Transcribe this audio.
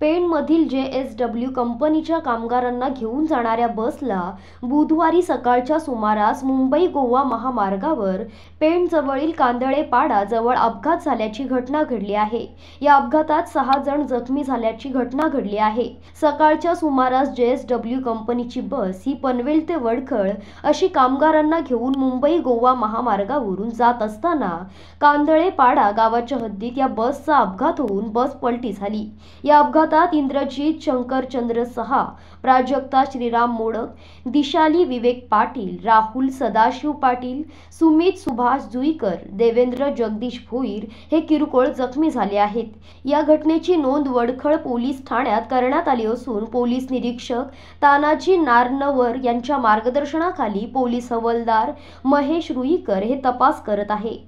पेणमधील जे S W कंपनीच्या कामगारांना घेऊन जाणाऱ्या बसला बुधवारी सकाळच्या सुमारास मुंबई गोवा महामार्गावर पेणजवळील कांदळेपाडाजवळ अपघात झाल्याची घटना घडली आहे या अपघातात सहा जण जखमी झाल्याची घटना घडली आहे सकाळच्या सुमारास जे एस डब्ल्यू कंपनीची बस ही पनवेल ते वडखळ अशी कामगारांना घेऊन मुंबई गोवा महामार्गावरून जात असताना कांदळेपाडा गावाच्या हद्दीत या बसचा अपघात होऊन बस पलटी झाली या अपघात गटात इंद्रजीत शंकरचंद्र सहा प्राजक्ता श्रीराम मोडक दिशाली विवेक पाटील राहुल सदाशिव पाटील सुमित सुभाष जुईकर देवेंद्र जगदीश भोईर हे किरकोळ जखमी झाले आहेत या घटनेची नोंद वडखळ पोलीस ठाण्यात करण्यात आली असून पोलीस निरीक्षक तानाजी नारनवर यांच्या मार्गदर्शनाखाली पोलीस हवालदार महेश रुईकर हे तपास करत आहे